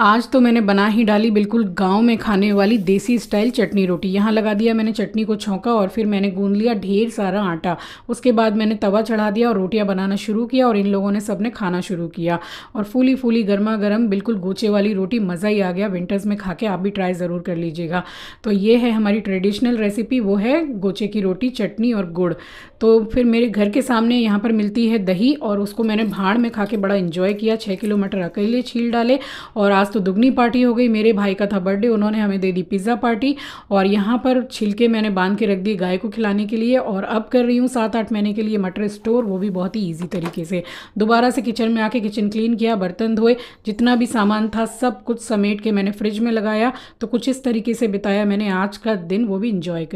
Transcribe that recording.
आज तो मैंने बना ही डाली बिल्कुल गांव में खाने वाली देसी स्टाइल चटनी रोटी यहाँ लगा दिया मैंने चटनी को छौंका और फिर मैंने गूंद लिया ढेर सारा आटा उसके बाद मैंने तवा चढ़ा दिया और रोटियाँ बनाना शुरू किया और इन लोगों ने सब ने खाना शुरू किया और फूली फूली गर्मा गर्म बिल्कुल गोचे वाली रोटी मज़ा ही आ गया विंटर्स में खा के आप भी ट्राई ज़रूर कर लीजिएगा तो ये है हमारी ट्रेडिशनल रेसिपी वो है गोचे की रोटी चटनी और गुड़ तो फिर मेरे घर के सामने यहाँ पर मिलती है दही और उसको मैंने भाड़ में खा के बड़ा इन्जॉय किया छः किलोमीटर अकेले छील डाले और आज आज तो दुगनी पार्टी हो गई मेरे भाई का था बर्थडे उन्होंने हमें दे दी पिज़्ज़ा पार्टी और यहाँ पर छिलके मैंने बांध के रख दिए गाय को खिलाने के लिए और अब कर रही हूँ सात आठ महीने के लिए मटर स्टोर वो भी बहुत ही ईजी तरीके से दोबारा से किचन में आके किचन क्लीन किया बर्तन धोए जितना भी सामान था सब कुछ समेट के मैंने फ्रिज में लगाया तो कुछ इस तरीके से बिताया मैंने आज का दिन वो भी इंजॉय